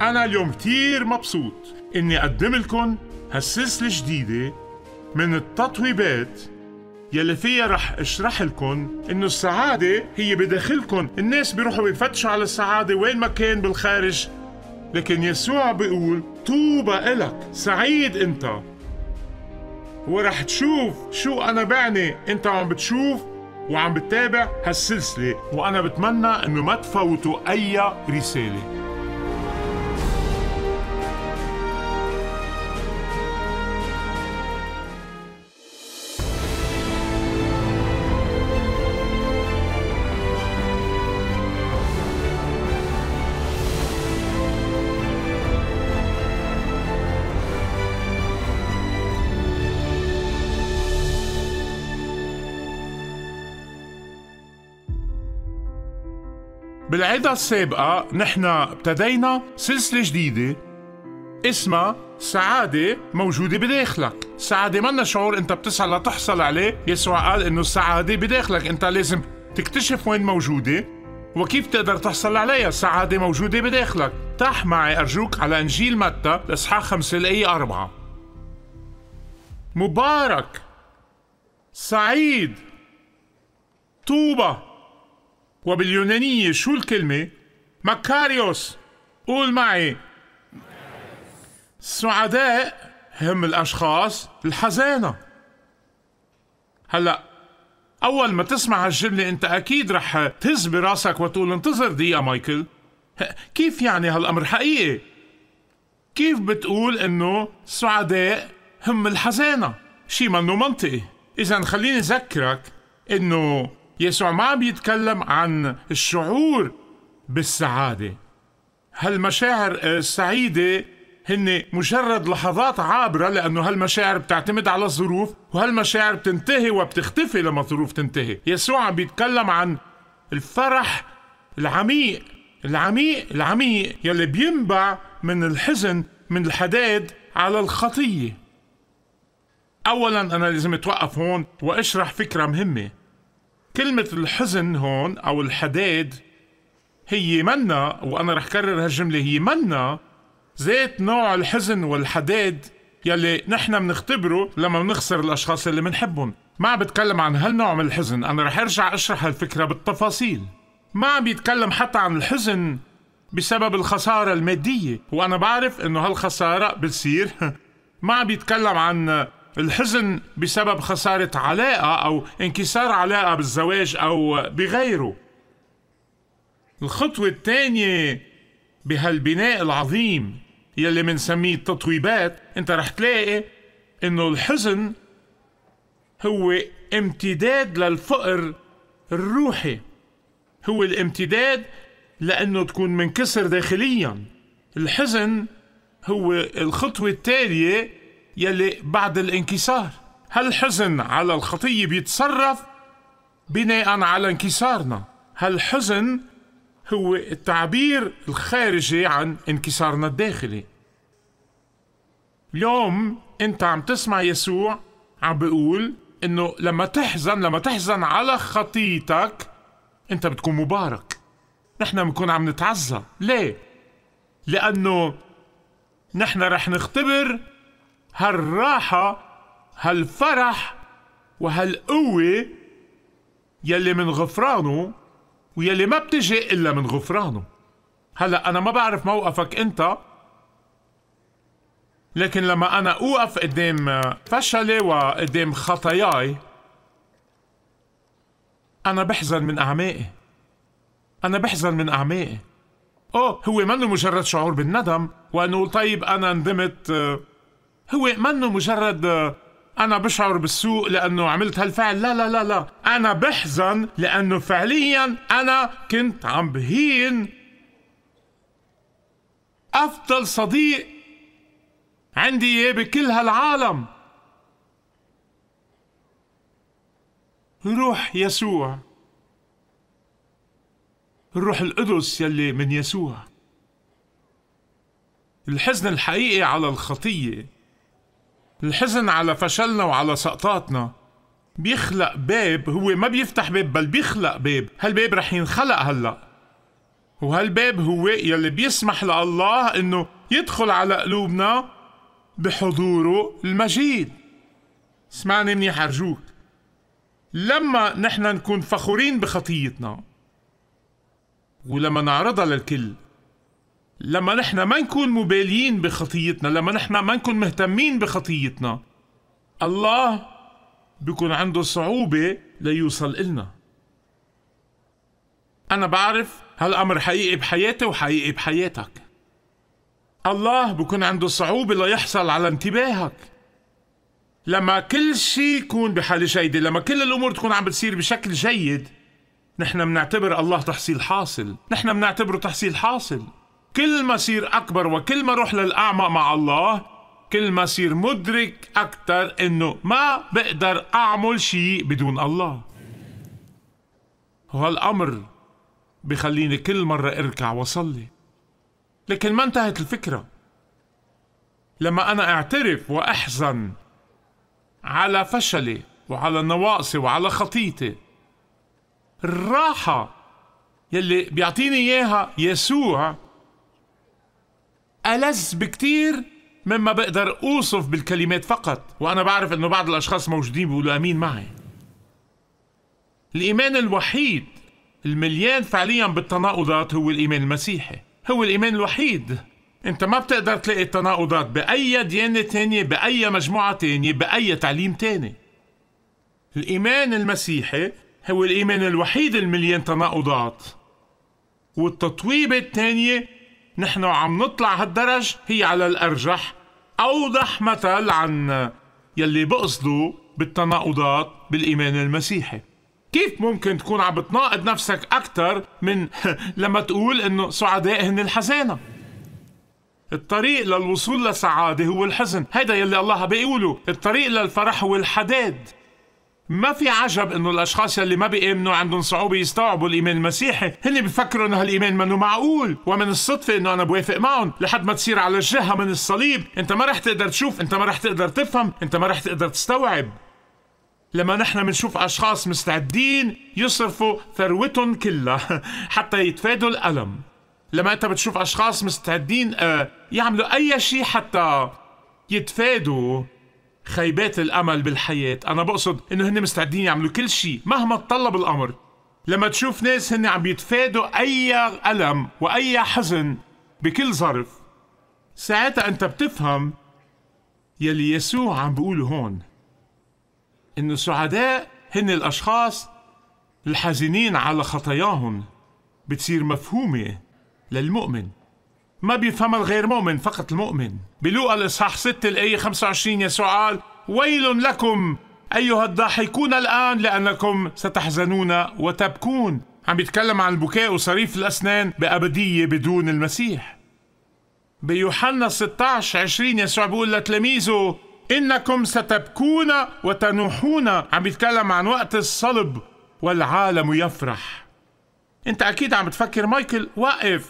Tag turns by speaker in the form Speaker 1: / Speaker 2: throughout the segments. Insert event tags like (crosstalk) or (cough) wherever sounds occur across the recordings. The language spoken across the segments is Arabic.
Speaker 1: أنا اليوم كتير مبسوط إني أقدم لكم هالسلسلة الجديدة من التطويبات يلي فيها رح اشرح لكم انه السعادة هي بداخلكم الناس بيروحوا بيفتشوا على السعادة وين ما كان بالخارج لكن يسوع بيقول طوبى إلك سعيد انت ورح تشوف شو انا بعني انت عم بتشوف وعم بتتابع هالسلسلة وأنا بتمنى أنه ما تفوتوا أي رسالة بالعدة السابقة نحن ابتدينا سلسلة جديدة اسمها سعادة موجودة بداخلك سعادة منا شعور انت بتسعى لتحصل عليه يسوع قال انه السعادة بداخلك انت لازم تكتشف وين موجودة وكيف تقدر تحصل عليها سعادة موجودة بداخلك تح معي أرجوك على إنجيل متى الإصحاح 5 الآية 4 مبارك سعيد طوبى وباليونانية شو الكلمة؟ مكاريوس قول معي السعداء هم الأشخاص الحزانة هلأ أول ما تسمع هالجملة أنت أكيد رح تهز براسك وتقول انتظر دقيقة مايكل كيف يعني هالأمر حقيقي؟ كيف بتقول إنه السعداء هم الحزانة؟ شي منه منطقي إذا خليني أذكرك إنه يسوع ما بيتكلم عن الشعور بالسعادة هالمشاعر آه، السعيدة هن مجرد لحظات عابرة لأنه هالمشاعر بتعتمد على الظروف وهالمشاعر بتنتهي وبتختفي لما الظروف تنتهي يسوع عم بيتكلم عن الفرح العميق العميق العميق يلي بينبع من الحزن من الحداد على الخطية أولا أنا لازم أتوقف هون وأشرح فكرة مهمة كلمة الحزن هون أو الحداد هي منا وأنا رح كرر هالجملة هي منا ذات نوع الحزن والحداد يلي نحن بنختبره لما بنخسر الأشخاص اللي بنحبهم ما عم بتكلم عن هالنوع من الحزن أنا رح أرجع أشرح هالفكرة بالتفاصيل ما عم بيتكلم حتى عن الحزن بسبب الخسارة المادية وأنا بعرف إنه هالخسارة بتصير (laughs) ما عم بيتكلم عن الحزن بسبب خسارة علاقة أو انكسار علاقة بالزواج أو بغيره الخطوة الثانية بهالبناء العظيم يلي منسميه التطويبات انت رح تلاقي انه الحزن هو امتداد للفقر الروحي هو الامتداد لانه تكون منكسر داخليا الحزن هو الخطوة التالية يلي بعد الانكسار هالحزن على الخطية بيتصرف بناء على انكسارنا هالحزن هو التعبير الخارجي عن انكسارنا الداخلي اليوم انت عم تسمع يسوع عم بيقول انه لما تحزن لما تحزن على خطيتك انت بتكون مبارك نحن بنكون عم نتعزى ليه لانه نحن رح نختبر هالراحة هالفرح وهالقوة يلي من غفرانه ويلي ما بتجي إلا من غفرانه هلا أنا ما بعرف موقفك أنت لكن لما أنا أوقف قدام فشلي وقدام خطاياي أنا بحزن من أعماقي أنا بحزن من أعماقي أوه هو منه مجرد شعور بالندم وأنه طيب أنا ندمت آه، هو منه مجرد آه، أنا بشعر بالسوء لأنه عملت هالفعل لا لا لا لا أنا بحزن لأنه فعليا أنا كنت عم بهين أفضل صديق عندي إياه بكل هالعالم روح يسوع الروح القدس يلي من يسوع الحزن الحقيقي على الخطيه الحزن على فشلنا وعلى سقطاتنا بيخلق باب هو ما بيفتح باب بل بيخلق باب هالباب رح ينخلق هلا وهالباب هو يلي بيسمح لله انه يدخل على قلوبنا بحضوره المجيد اسمعني منيح ارجوك لما نحن نكون فخورين بخطيتنا ولما نعرضها للكل لما نحن ما نكون مبالين بخطيتنا لما نحن ما نكون مهتمين بخطيتنا الله بيكون عنده صعوبة ليوصل إلنا أنا بعرف هالأمر حقيقي بحياتي وحقيقي بحياتك الله بيكون عنده صعوبة ليحصل على انتباهك لما كل شيء يكون بحالة جيدة لما كل الأمور تكون عم بتصير بشكل جيد نحن منعتبر الله تحصيل حاصل نحن منعتبره تحصيل حاصل كل ما صير أكبر وكل ما روح للأعمق مع الله كل ما صير مدرك أكثر إنه ما بقدر أعمل شيء بدون الله وهالأمر بخليني كل مرة أركع وصلي لكن ما انتهت الفكرة لما أنا أعترف وأحزن على فشلي وعلى نواقصي وعلى خطيتي الراحة يلي بيعطيني إياها يسوع ألذ بكتير مما بقدر أوصف بالكلمات فقط وأنا بعرف أنه بعض الأشخاص موجودين بيقولوا أمين معي الإيمان الوحيد المليان فعليا بالتناقضات هو الإيمان المسيحي هو الإيمان الوحيد أنت ما بتقدر تلاقي التناقضات بأي ديانة تانية بأي مجموعة تانية بأي تعليم تاني الإيمان المسيحي هو الإيمان الوحيد المليان تناقضات والتطويبة الثانية نحن عم نطلع هالدرج هي على الأرجح أوضح مثل عن يلي بقصده بالتناقضات بالإيمان المسيحي كيف ممكن تكون عم بتناقض نفسك أكثر من (laughs) لما تقول إنه سعداء هن الحزانة الطريق للوصول لسعادة هو الحزن هيدا يلي الله بيقوله الطريق للفرح هو الحداد ما في عجب انه الاشخاص يلي ما بيامنوا عندهم صعوبه يستوعبوا الايمان المسيحي، هن بيفكروا انه هالايمان منه معقول، ومن الصدفه انه انا بوافق معهم لحد ما تصير على الجهه من الصليب، انت ما رح تقدر تشوف، انت ما رح تقدر تفهم، انت ما رح تقدر تستوعب. لما نحن بنشوف اشخاص مستعدين يصرفوا ثروتهم كلها (laughs) حتى يتفادوا الالم. لما انت بتشوف اشخاص مستعدين آه، يعملوا اي شيء حتى يتفادوا خيبات الامل بالحياه انا بقصد انه هن مستعدين يعملوا كل شيء مهما تطلب الامر لما تشوف ناس هن عم يتفادوا اي الم واي حزن بكل ظرف ساعتها انت بتفهم يلي يسوع عم بيقوله هون انه سعداء هن الاشخاص الحزينين على خطاياهم بتصير مفهومه للمؤمن ما بيفهمها الغير مؤمن فقط المؤمن بلوقا الإصحاح 6 الآية 25 يسوع قال ويل لكم أيها الضاحكون الآن لأنكم ستحزنون وتبكون عم يتكلم عن البكاء وصريف الأسنان بأبدية بدون المسيح بيوحنا 16 20 يسوع بيقول لتلاميذه إنكم ستبكون وتنوحون عم يتكلم عن وقت الصلب والعالم يفرح انت اكيد عم تفكر مايكل وقف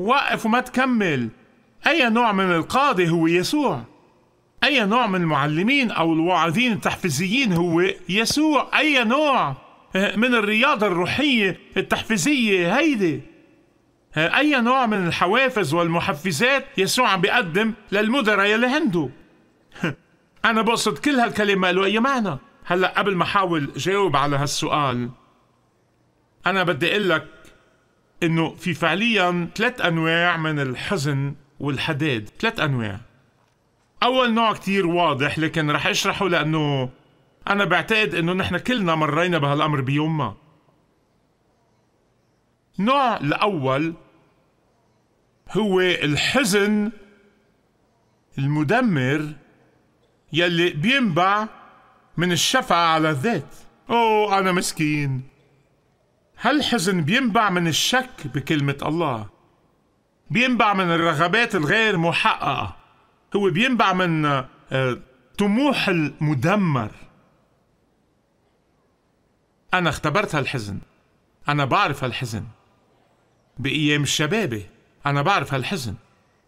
Speaker 1: وقف وما تكمل أي نوع من القاضي هو يسوع أي نوع من المعلمين أو الواعظين التحفيزيين هو يسوع أي نوع من الرياضة الروحية التحفيزية هيدي أي نوع من الحوافز والمحفزات يسوع عم بيقدم للمدراء يلي عنده (laughs) أنا بقصد كل هالكلمة له أي معنى هلأ قبل ما أحاول جاوب على هالسؤال أنا بدي أقول لك انه في فعليا ثلاث انواع من الحزن والحداد ثلاث انواع اول نوع كتير واضح لكن رح اشرحه لانه انا بعتقد انه نحن كلنا مرينا بهالامر بيوم ما النوع الاول هو الحزن المدمر يلي بينبع من الشفقة على الذات أوه أنا مسكين هالحزن بينبع من الشك بكلمة الله بينبع من الرغبات الغير محققة هو بينبع من آه، طموح المدمر أنا اختبرت هالحزن أنا بعرف هالحزن بأيام الشبابة أنا بعرف هالحزن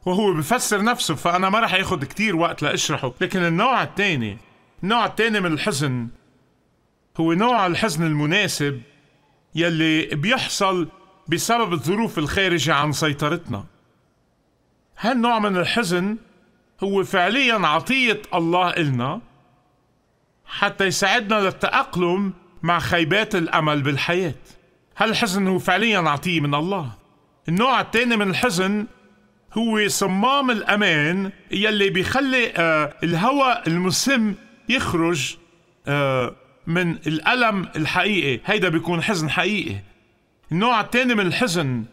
Speaker 1: وهو بفسر نفسه فأنا ما رح أخذ كتير وقت لأشرحه لكن النوع الثاني النوع الثاني من الحزن هو نوع الحزن المناسب يلي بيحصل بسبب الظروف الخارجة عن سيطرتنا هالنوع من الحزن هو فعليا عطية الله إلنا حتى يساعدنا للتأقلم مع خيبات الأمل بالحياة هالحزن هو فعليا عطية من الله النوع الثاني من الحزن هو صمام الأمان يلي بيخلي آه الهواء المسم يخرج آه من الألم الحقيقي هيدا بيكون حزن حقيقي النوع الثاني من الحزن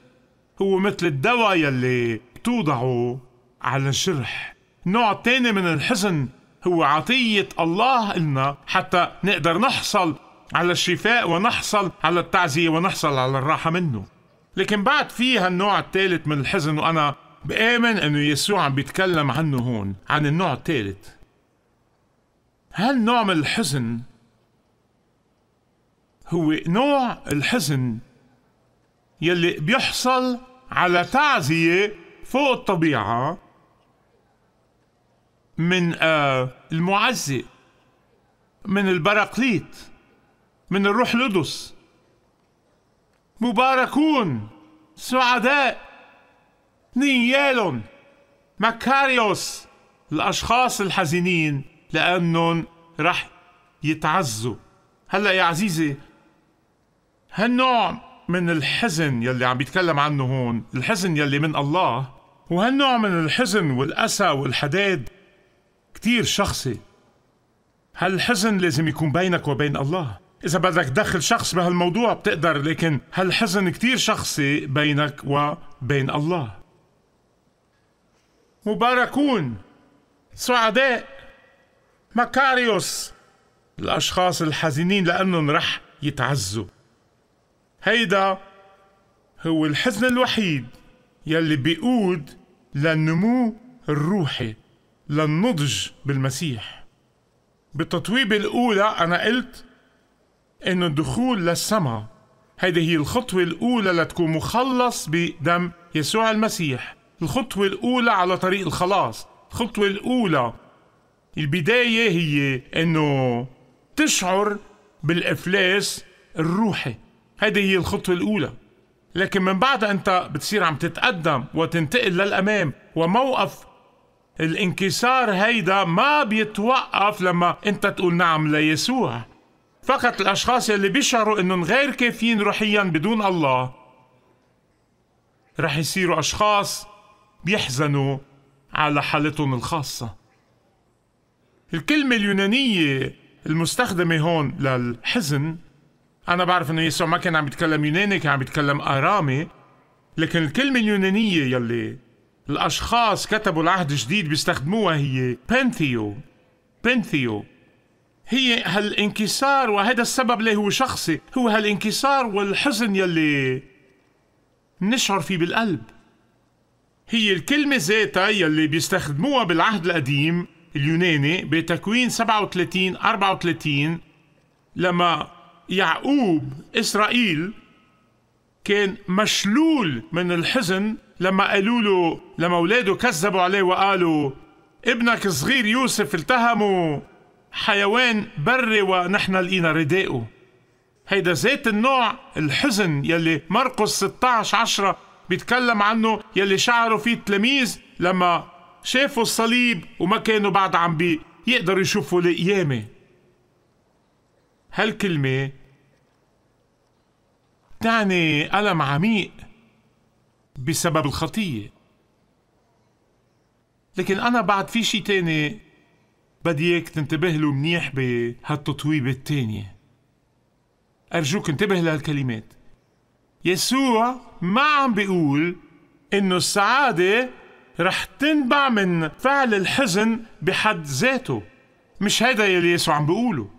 Speaker 1: هو مثل الدواء يلي بتوضعه على الجرح النوع الثاني من الحزن هو عطية الله لنا حتى نقدر نحصل على الشفاء ونحصل على التعزية ونحصل على الراحة منه لكن بعد في هالنوع الثالث من الحزن وأنا بآمن أنه يسوع عم بيتكلم عنه هون عن النوع الثالث هالنوع من الحزن هو نوع الحزن يلي بيحصل على تعزية فوق الطبيعة من آه، المعزي من البراقليط من الروح القدس مباركون سعداء نيالون مكاريوس الأشخاص الحزينين لأنهم رح يتعزوا هلا يا عزيزي هالنوع من الحزن يلي عم بيتكلم عنه هون الحزن يلي من الله وهالنوع من الحزن والأسى والحداد كتير شخصي هالحزن لازم يكون بينك وبين الله إذا بدك تدخل شخص بهالموضوع بتقدر لكن هالحزن كتير شخصي بينك وبين الله مباركون سعداء مكاريوس الأشخاص الحزينين لأنهم رح يتعزوا هيدا هو الحزن الوحيد يلي بيقود للنمو الروحي للنضج بالمسيح بالتطويبة الأولى أنا قلت إنه الدخول للسماء هيدي هي الخطوة الأولى لتكون مخلص بدم يسوع المسيح الخطوة الأولى على طريق الخلاص الخطوة الأولى البداية هي إنه تشعر بالإفلاس الروحي هيدي هي الخطوة الأولى لكن من بعدها أنت بتصير عم تتقدم وتنتقل للأمام وموقف الانكسار هيدا ما بيتوقف لما أنت تقول نعم ليسوع فقط الأشخاص اللي بيشعروا أنهم غير كافيين روحيا بدون الله رح يصيروا أشخاص بيحزنوا على حالتهم الخاصة الكلمة اليونانية المستخدمة هون للحزن انا بعرف انه يسوع ما كان عم يتكلم يوناني كان عم يتكلم ارامي لكن الكلمه اليونانيه يلي الاشخاص كتبوا العهد الجديد بيستخدموها هي بنثيو بنثيو هي هالانكسار وهذا السبب اللي هو شخصي هو هالانكسار والحزن يلي نشعر فيه بالقلب هي الكلمة ذاتها يلي بيستخدموها بالعهد القديم اليوناني بتكوين 37 34 لما يعقوب إسرائيل كان مشلول من الحزن لما قالوا له لما اولاده كذبوا عليه وقالوا ابنك الصغير يوسف التهموا حيوان بري ونحن لقينا رداءه هيدا ذات النوع الحزن يلي مرقس 16 10 بيتكلم عنه يلي شعروا فيه التلاميذ لما شافوا الصليب وما كانوا بعد عم بيقدروا يشوفوا القيامه هالكلمه تعني ألم عميق بسبب الخطية لكن أنا بعد في شي تاني بدي تنتبه له منيح بهالتطويبة التانية أرجوك انتبه لهالكلمات يسوع ما عم بيقول إنه السعادة رح تنبع من فعل الحزن بحد ذاته مش هيدا يلي يسوع عم بيقوله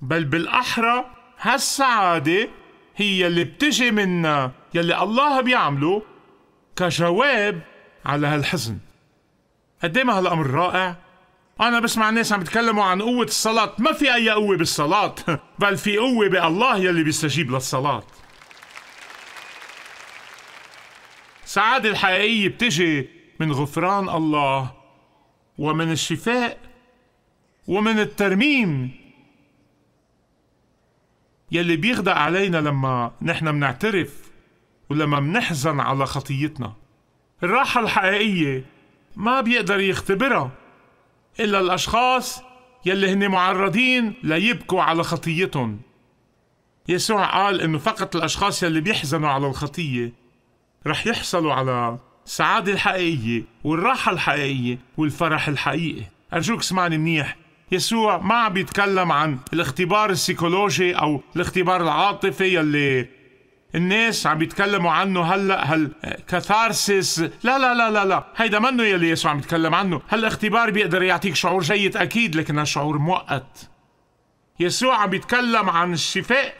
Speaker 1: بل بالأحرى هالسعادة هي اللي بتجي منا يلي الله بيعمله كجواب على هالحزن قد إيه ما هالامر رائع انا بسمع ناس عم بيتكلموا عن قوه الصلاه ما في اي قوه بالصلاه (laughs) بل في قوه بالله يلي بيستجيب للصلاه السعادة الحقيقية بتجي من غفران الله ومن الشفاء ومن الترميم يلي بيغدق علينا لما نحن منعترف ولما منحزن على خطيتنا الراحة الحقيقية ما بيقدر يختبرها إلا الأشخاص يلي هن معرضين ليبكوا على خطيتهم يسوع قال إنه فقط الأشخاص يلي بيحزنوا على الخطية رح يحصلوا على السعادة الحقيقية والراحة الحقيقية والفرح الحقيقي أرجوك اسمعني منيح يسوع ما عم بيتكلم عن الاختبار السيكولوجي او الاختبار العاطفي يلي الناس عم بيتكلموا عنه هلا هل لا لا لا لا لا هيدا منه يلي يسوع عم بيتكلم عنه هالاختبار بيقدر يعطيك شعور جيد اكيد لكن هالشعور مؤقت يسوع عم بيتكلم عن الشفاء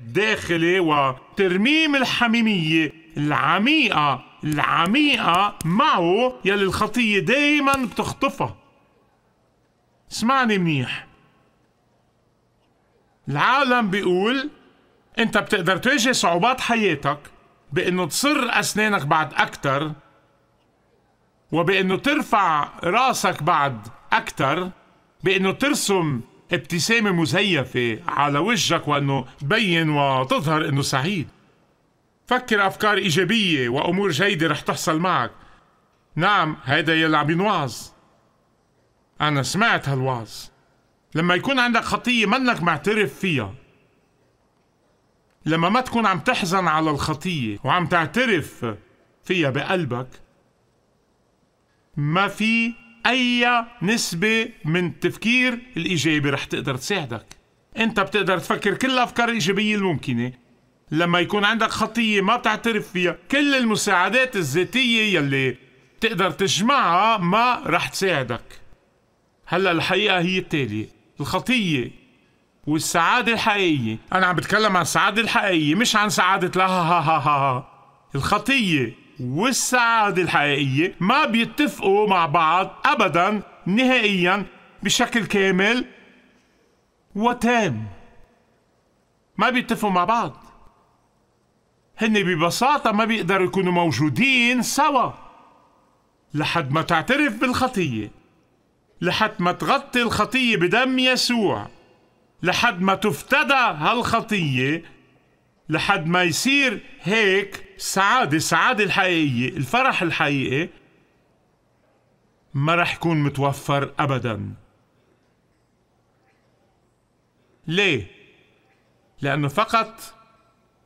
Speaker 1: الداخلي وترميم الحميميه العميقه العميقه معه يلي الخطيه دائما بتخطفها اسمعني منيح العالم بيقول انت بتقدر تواجه صعوبات حياتك بانه تصر اسنانك بعد اكتر وبانه ترفع راسك بعد اكتر بانه ترسم ابتسامه مزيفه على وجهك وانه تبين وتظهر انه سعيد فكر افكار ايجابيه وامور جيده رح تحصل معك نعم هيدا يلي عم ينوعظ أنا سمعت هالوعظ لما يكون عندك خطية منك معترف فيها لما ما تكون عم تحزن على الخطية وعم تعترف فيها بقلبك ما في أي نسبة من التفكير الإيجابي رح تقدر تساعدك أنت بتقدر تفكر كل الأفكار الإيجابية الممكنة لما يكون عندك خطية ما بتعترف فيها كل المساعدات الذاتية يلي تقدر تجمعها ما رح تساعدك هلا الحقيقه هي التاليه الخطيه والسعاده الحقيقيه انا عم بتكلم عن السعاده الحقيقيه مش عن سعاده لا ها ها ها, ها. الخطيه والسعاده الحقيقيه ما بيتفقوا مع بعض ابدا نهائيا بشكل كامل وتام ما بيتفقوا مع بعض هن ببساطة ما بيقدروا يكونوا موجودين سوا لحد ما تعترف بالخطية لحد ما تغطي الخطية بدم يسوع لحد ما تفتدى هالخطية لحد ما يصير هيك السعادة السعادة الحقيقية الفرح الحقيقي ما رح يكون متوفر أبدا ليه؟ لأنه فقط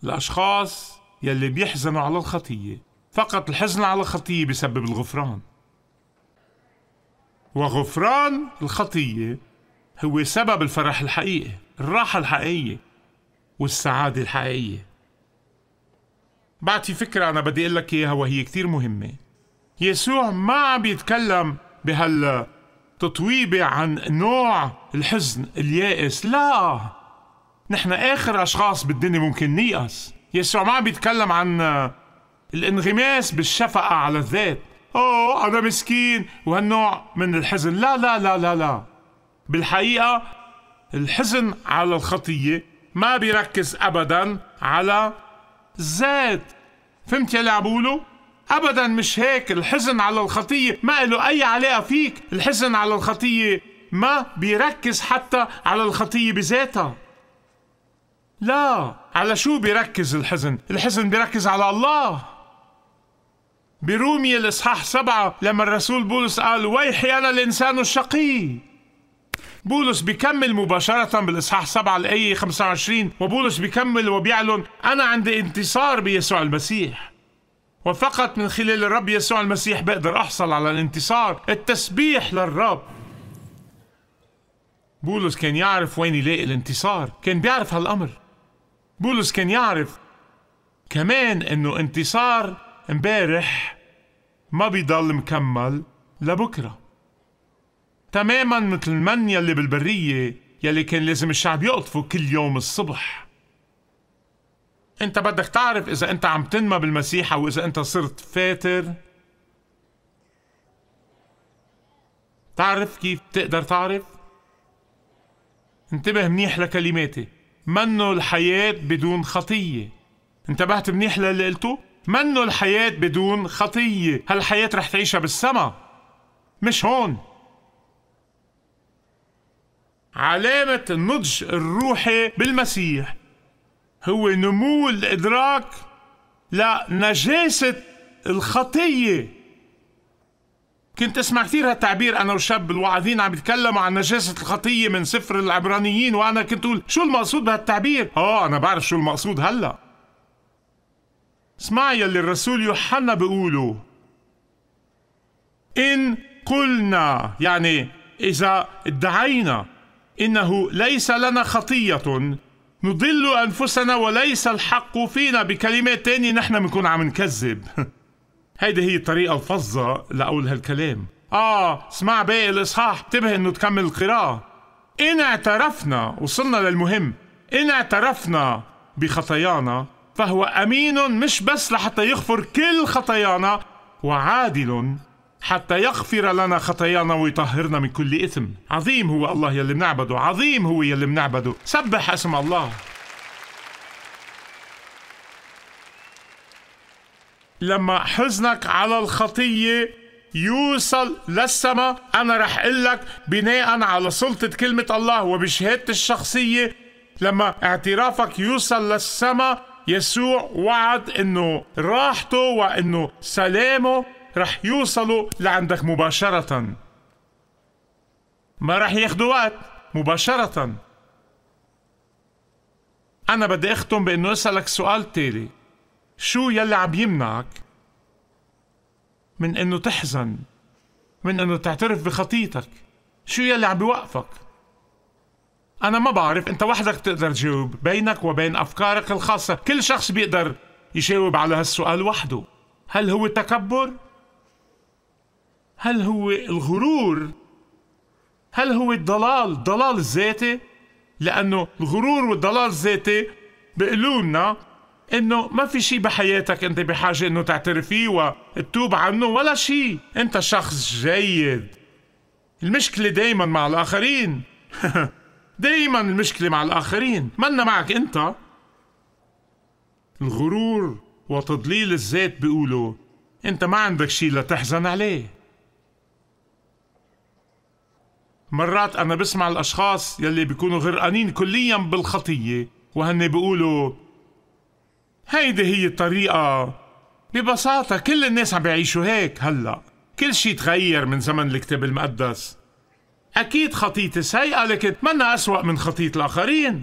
Speaker 1: الأشخاص يلي بيحزنوا على الخطية فقط الحزن على الخطية بسبب الغفران وغفران الخطية هو سبب الفرح الحقيقي الراحة الحقيقية والسعادة الحقيقية بعطي فكرة أنا بدي أقول لك إياها وهي كتير مهمة يسوع ما عم يتكلم بهالتطويبة عن نوع الحزن اليائس لا نحن آخر أشخاص بالدنيا ممكن نيأس يسوع ما عم يتكلم عن الانغماس بالشفقة على الذات اوه هذا مسكين وهالنوع من الحزن لا لا لا لا لا بالحقيقه الحزن على الخطيه ما بيركز ابدا على الذات فهمت يلي عم ابدا مش هيك الحزن على الخطيه ما له اي علاقه فيك الحزن على الخطيه ما بيركز حتى على الخطيه بذاتها لا على شو بيركز الحزن الحزن بيركز على الله برومية الإصحاح سبعة لما الرسول بولس قال ويحي أنا الإنسان الشقي بولس بيكمل مباشرة بالإصحاح 7 الآية 25 وبولس بيكمل وبيعلن أنا عندي انتصار بيسوع المسيح وفقط من خلال الرب يسوع المسيح بقدر أحصل على الانتصار التسبيح للرب بولس كان يعرف وين يلاقي الانتصار كان بيعرف هالأمر بولس كان يعرف كمان انه انتصار امبارح ما بيضل مكمل لبكرة تماما مثل المن يلي بالبرية يلي كان لازم الشعب يقطفه كل يوم الصبح انت بدك تعرف اذا انت عم تنمى بالمسيح او اذا انت صرت فاتر تعرف كيف تقدر تعرف انتبه منيح لكلماتي منه الحياة بدون خطية انتبهت منيح للي قلته منو الحياة بدون خطية هالحياة رح تعيشها بالسما مش هون علامة النضج الروحي بالمسيح هو نمو الإدراك لنجاسة الخطية كنت اسمع كثير هالتعبير انا وشاب الواعظين عم يتكلموا عن نجاسه الخطيه من سفر العبرانيين وانا كنت اقول شو المقصود بهالتعبير؟ اه انا بعرف شو المقصود هلا اسمع يلي الرسول يوحنا بيقولوا إن قلنا يعني إذا ادعينا إنه ليس لنا خطية نضل أنفسنا وليس الحق فينا بكلمات تانية نحن بنكون عم نكذب (laughs) هيدي هي الطريقة الفظة لقول هالكلام آه اسمع باقي الإصحاح انتبه إنه تكمل القراءة إن اعترفنا وصلنا للمهم إن اعترفنا بخطايانا فهو امين مش بس لحتى يغفر كل خطايانا وعادل حتى يغفر لنا خطايانا ويطهرنا من كل إثم عظيم هو الله يلي بنعبده عظيم هو يلي بنعبده سبح اسم الله لما حزنك على الخطية يوصل للسماء أنا رح لك بناء على سلطة كلمة الله وبشهادتي الشخصية لما اعترافك يوصل للسماء يسوع وعد انه راحته وانه سلامه رح يوصلوا لعندك مباشرة ما رح ياخدوا وقت مباشرة أنا بدي أختم بإنه أسألك سؤال تالي شو يلي عم يمنعك من إنه تحزن من إنه تعترف بخطيتك شو يلي عم بيوقفك أنا ما بعرف أنت وحدك بتقدر تجاوب بينك وبين أفكارك الخاصة كل شخص بيقدر يجاوب على هالسؤال وحده هل هو تكبر؟ هل هو الغرور؟ هل هو الضلال؟ الضلال الذاتي؟ لأنه الغرور والضلال الذاتي بيقولوا لنا انه ما في شيء بحياتك انت بحاجه انه تعترف فيه وتتوب عنه ولا شيء انت شخص جيد المشكله دايما مع الاخرين (laughs) دايما المشكلة مع الآخرين منا معك أنت الغرور وتضليل الذات بيقولوا أنت ما عندك شي لتحزن عليه مرات أنا بسمع الأشخاص يلي بيكونوا غرقانين كليا بالخطية وهن بيقولوا هيدي هي الطريقة ببساطة كل الناس عم بيعيشوا هيك هلأ كل شي تغير من زمن الكتاب المقدس أكيد خطية السيئة لكن منا أسوأ من خطية الآخرين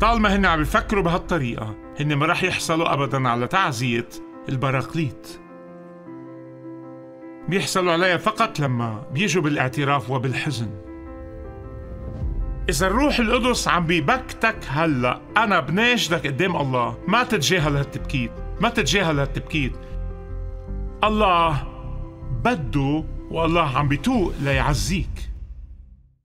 Speaker 1: طالما هن عم يفكروا بهالطريقة هن ما رح يحصلوا أبدا على تعزية البراقليط بيحصلوا عليها فقط لما بيجوا بالاعتراف وبالحزن إذا الروح القدس عم بيبكتك هلأ أنا بناشدك قدام الله ما تتجاهل هالتبكيت ما تتجاهل هالتبكيت الله بده والله عم بيتوق ليعزيك